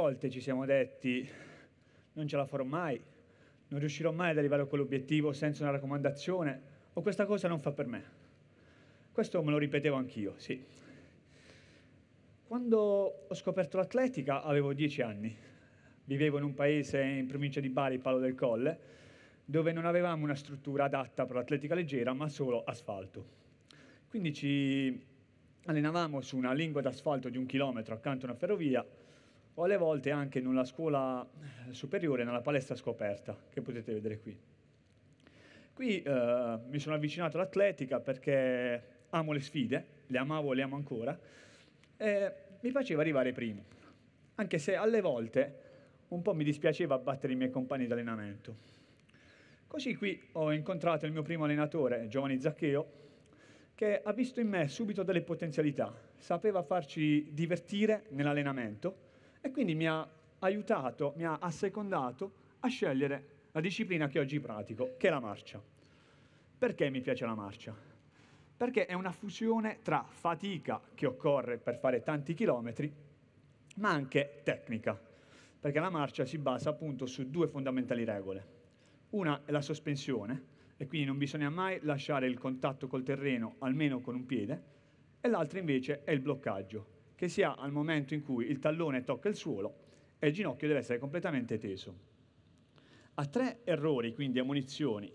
volte ci siamo detti non ce la farò mai, non riuscirò mai ad arrivare a quell'obiettivo senza una raccomandazione o questa cosa non fa per me? Questo me lo ripetevo anch'io, sì. Quando ho scoperto l'atletica avevo dieci anni, vivevo in un paese in provincia di Bari, Palo del Colle, dove non avevamo una struttura adatta per l'atletica leggera ma solo asfalto. Quindi ci allenavamo su una lingua d'asfalto di un chilometro accanto a una ferrovia o alle volte anche nella scuola eh, superiore, nella palestra scoperta, che potete vedere qui. Qui eh, mi sono avvicinato all'atletica perché amo le sfide, le amavo e le amo ancora, e mi faceva arrivare primo, anche se alle volte un po' mi dispiaceva battere i miei compagni di allenamento. Così qui ho incontrato il mio primo allenatore, Giovanni Zaccheo, che ha visto in me subito delle potenzialità, sapeva farci divertire nell'allenamento, e quindi mi ha aiutato, mi ha assecondato a scegliere la disciplina che oggi pratico, che è la marcia. Perché mi piace la marcia? Perché è una fusione tra fatica che occorre per fare tanti chilometri, ma anche tecnica, perché la marcia si basa appunto su due fondamentali regole. Una è la sospensione, e quindi non bisogna mai lasciare il contatto col terreno, almeno con un piede, e l'altra invece è il bloccaggio, che si ha al momento in cui il tallone tocca il suolo e il ginocchio deve essere completamente teso. A tre errori, quindi a munizioni,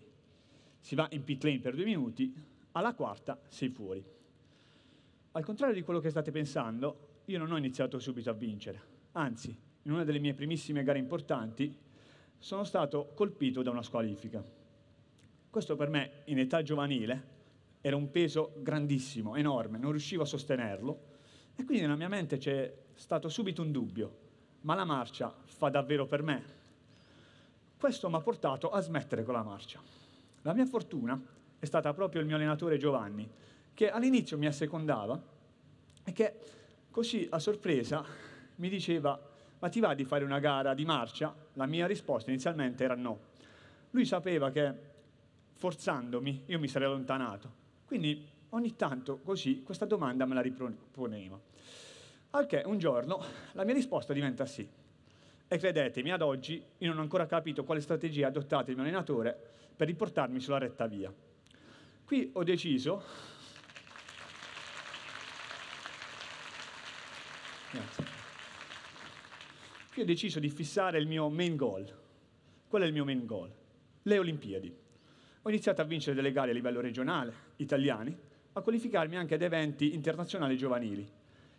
si va in pit lane per due minuti, alla quarta sei fuori. Al contrario di quello che state pensando, io non ho iniziato subito a vincere. Anzi, in una delle mie primissime gare importanti, sono stato colpito da una squalifica. Questo per me, in età giovanile, era un peso grandissimo, enorme, non riuscivo a sostenerlo e quindi nella mia mente c'è stato subito un dubbio, ma la marcia fa davvero per me? Questo mi ha portato a smettere con la marcia. La mia fortuna è stata proprio il mio allenatore Giovanni, che all'inizio mi assecondava e che così a sorpresa mi diceva ma ti va di fare una gara di marcia? La mia risposta inizialmente era no. Lui sapeva che forzandomi io mi sarei allontanato, quindi ogni tanto così questa domanda me la riproponevo. Al che un giorno la mia risposta diventa sì. E credetemi, ad oggi io non ho ancora capito quale strategia ha adottato il mio allenatore per riportarmi sulla retta via. Qui ho deciso... Grazie. Qui ho deciso di fissare il mio main goal. Qual è il mio main goal? Le Olimpiadi. Ho iniziato a vincere delle gare a livello regionale, italiani, a qualificarmi anche ad eventi internazionali giovanili,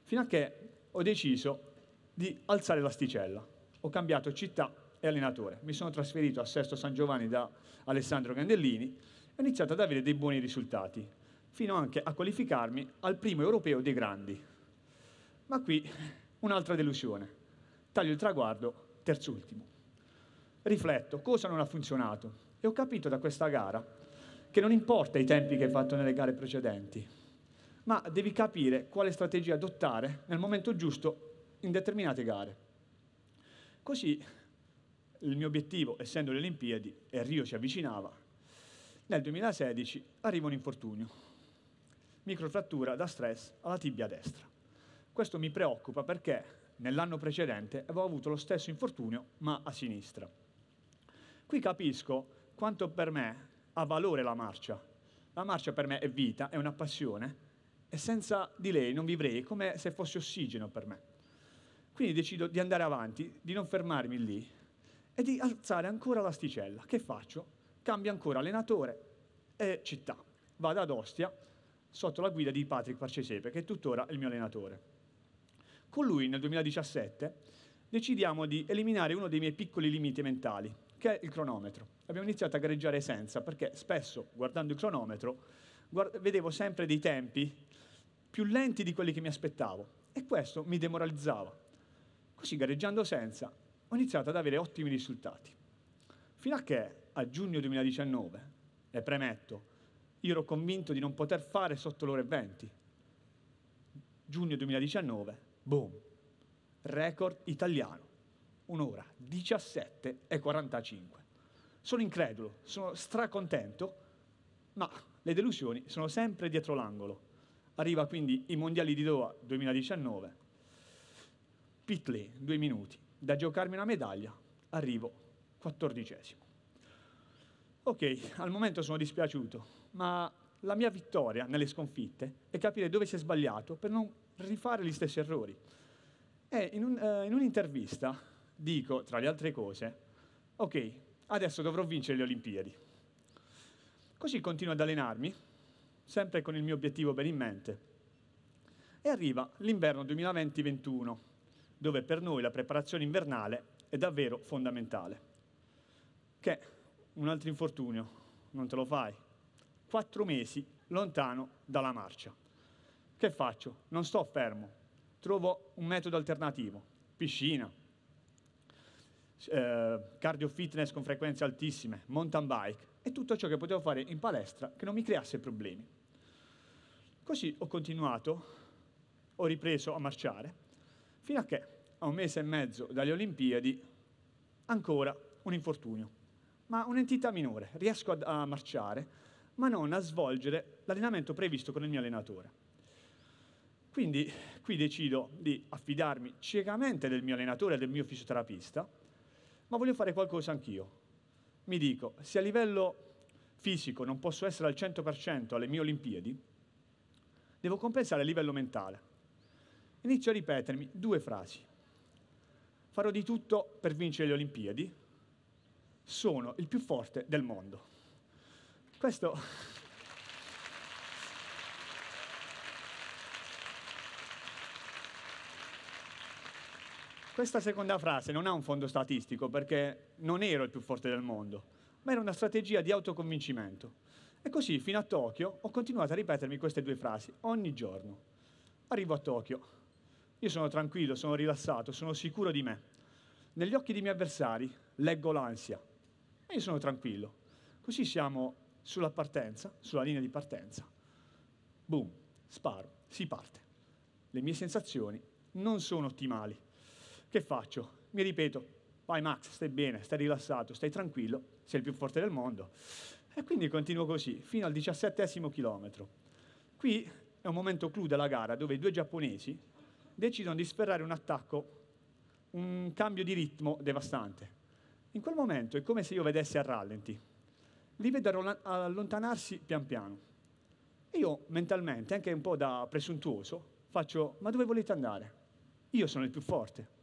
fino a che ho deciso di alzare l'asticella. Ho cambiato città e allenatore. Mi sono trasferito a Sesto San Giovanni da Alessandro Gandellini e ho iniziato ad avere dei buoni risultati, fino anche a qualificarmi al primo europeo dei grandi. Ma qui un'altra delusione. Taglio il traguardo, terzultimo. Rifletto, cosa non ha funzionato? E ho capito da questa gara che non importa i tempi che hai fatto nelle gare precedenti, ma devi capire quale strategia adottare nel momento giusto in determinate gare. Così il mio obiettivo, essendo le Olimpiadi e Rio si avvicinava, nel 2016 arriva un infortunio, microfrattura da stress alla tibia destra. Questo mi preoccupa perché nell'anno precedente avevo avuto lo stesso infortunio ma a sinistra. Qui capisco quanto per me ha valore la marcia. La marcia per me è vita, è una passione e senza di lei non vivrei, come se fosse ossigeno per me. Quindi decido di andare avanti, di non fermarmi lì e di alzare ancora l'asticella. Che faccio? Cambio ancora allenatore e città. Vado ad Ostia sotto la guida di Patrick Parcesepe, che è tuttora il mio allenatore. Con lui nel 2017 decidiamo di eliminare uno dei miei piccoli limiti mentali, che è il cronometro. Abbiamo iniziato a gareggiare senza, perché spesso, guardando il cronometro, guard- vedevo sempre dei tempi più lenti di quelli che mi aspettavo e questo mi demoralizzava. Così, gareggiando senza, ho iniziato ad avere ottimi risultati. Fino a che, a giugno 2019, e premetto, io ero convinto di non poter fare sotto l'ora e 20. Giugno 2019, boom, record italiano un'ora, 17 e 45. Sono incredulo, sono stracontento, ma le delusioni sono sempre dietro l'angolo. Arriva quindi i mondiali di Doha 2019. Pitley, due minuti. Da giocarmi una medaglia, arrivo quattordicesimo. Ok, al momento sono dispiaciuto, ma la mia vittoria nelle sconfitte è capire dove si è sbagliato per non rifare gli stessi errori. E in, un, eh, in un'intervista dico, tra le altre cose, ok, adesso dovrò vincere le Olimpiadi. Così continuo ad allenarmi, sempre con il mio obiettivo ben in mente. E arriva l'inverno 2020-21, dove per noi la preparazione invernale è davvero fondamentale. Che un altro infortunio, non te lo fai. Quattro mesi lontano dalla marcia. Che faccio? Non sto fermo, trovo un metodo alternativo, piscina, eh, cardio fitness con frequenze altissime, mountain bike e tutto ciò che potevo fare in palestra che non mi creasse problemi. Così ho continuato, ho ripreso a marciare, fino a che a un mese e mezzo dalle Olimpiadi ancora un infortunio, ma un'entità minore. Riesco a, a marciare, ma non a svolgere l'allenamento previsto con il mio allenatore. Quindi qui decido di affidarmi ciecamente del mio allenatore e del mio fisioterapista ma voglio fare qualcosa anch'io. Mi dico, se a livello fisico non posso essere al 100% alle mie Olimpiadi, devo compensare a livello mentale. Inizio a ripetermi due frasi. Farò di tutto per vincere le Olimpiadi. Sono il più forte del mondo. Questo Questa seconda frase non ha un fondo statistico perché non ero il più forte del mondo, ma era una strategia di autoconvincimento. E così, fino a Tokyo, ho continuato a ripetermi queste due frasi ogni giorno. Arrivo a Tokyo. Io sono tranquillo, sono rilassato, sono sicuro di me. Negli occhi dei miei avversari leggo l'ansia, E io sono tranquillo. Così siamo sulla partenza, sulla linea di partenza. Boom, sparo, si parte. Le mie sensazioni non sono ottimali, che faccio? Mi ripeto, vai Max, stai bene, stai rilassato, stai tranquillo, sei il più forte del mondo. E quindi continuo così, fino al diciassettesimo chilometro. Qui è un momento clou della gara dove i due giapponesi decidono di sferrare un attacco, un cambio di ritmo devastante. In quel momento è come se io vedessi a rallenti. Li vedo allontanarsi pian piano. E io mentalmente, anche un po' da presuntuoso, faccio, ma dove volete andare? Io sono il più forte.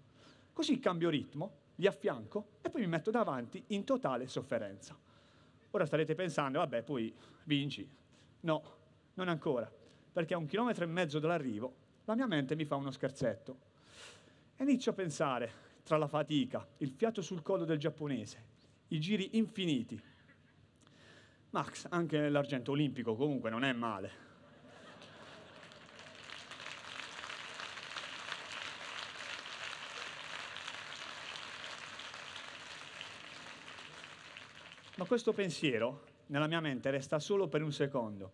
Così cambio ritmo, li affianco e poi mi metto davanti in totale sofferenza. Ora starete pensando, vabbè, poi vinci. No, non ancora, perché a un chilometro e mezzo dall'arrivo la mia mente mi fa uno scherzetto. inizio a pensare, tra la fatica, il fiato sul collo del giapponese, i giri infiniti. Max, anche nell'argento olimpico comunque non è male, Ma questo pensiero nella mia mente resta solo per un secondo,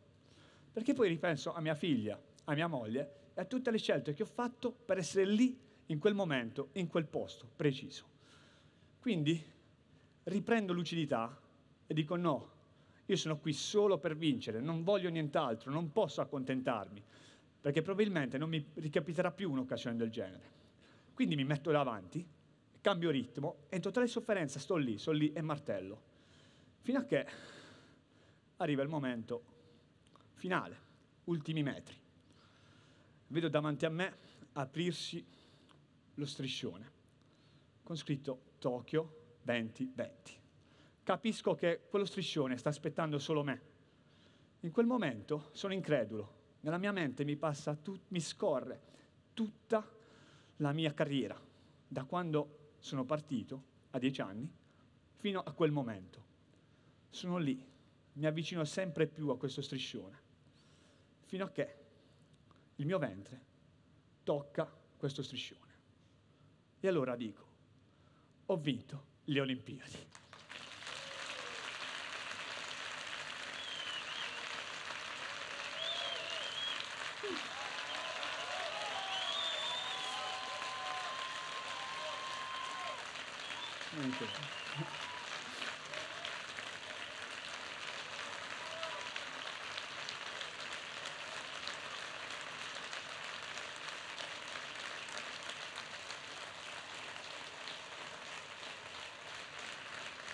perché poi ripenso a mia figlia, a mia moglie e a tutte le scelte che ho fatto per essere lì in quel momento, in quel posto preciso. Quindi riprendo lucidità e dico no, io sono qui solo per vincere, non voglio nient'altro, non posso accontentarmi, perché probabilmente non mi ricapiterà più un'occasione del genere. Quindi mi metto davanti, cambio ritmo e in totale sofferenza sto lì, sto lì e martello fino a che arriva il momento finale, ultimi metri. Vedo davanti a me aprirsi lo striscione con scritto Tokyo 2020. Capisco che quello striscione sta aspettando solo me. In quel momento sono incredulo. Nella mia mente mi, passa tut- mi scorre tutta la mia carriera, da quando sono partito a dieci anni fino a quel momento sono lì, mi avvicino sempre più a questo striscione, fino a che il mio ventre tocca questo striscione. E allora dico, ho vinto le Olimpiadi. Thank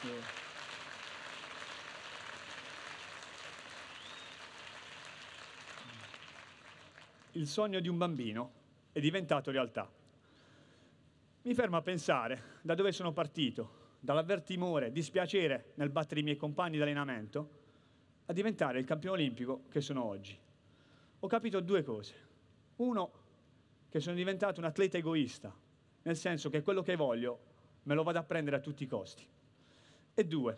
Grazie. Il sogno di un bambino è diventato realtà. Mi fermo a pensare da dove sono partito, dall'avvertimore, dispiacere nel battere i miei compagni di allenamento, a diventare il campione olimpico che sono oggi. Ho capito due cose. Uno, che sono diventato un atleta egoista, nel senso che quello che voglio me lo vado a prendere a tutti i costi. E due,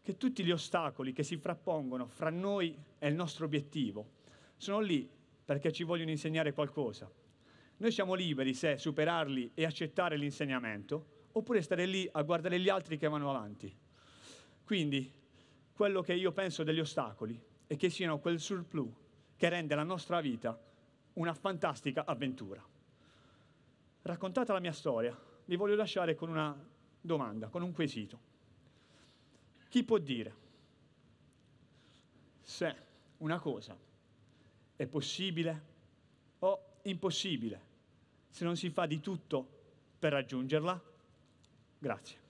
che tutti gli ostacoli che si frappongono fra noi e il nostro obiettivo sono lì perché ci vogliono insegnare qualcosa. Noi siamo liberi se superarli e accettare l'insegnamento oppure stare lì a guardare gli altri che vanno avanti. Quindi quello che io penso degli ostacoli è che siano quel surplus che rende la nostra vita una fantastica avventura. Raccontata la mia storia, vi voglio lasciare con una domanda, con un quesito. Chi può dire se una cosa è possibile o impossibile se non si fa di tutto per raggiungerla? Grazie.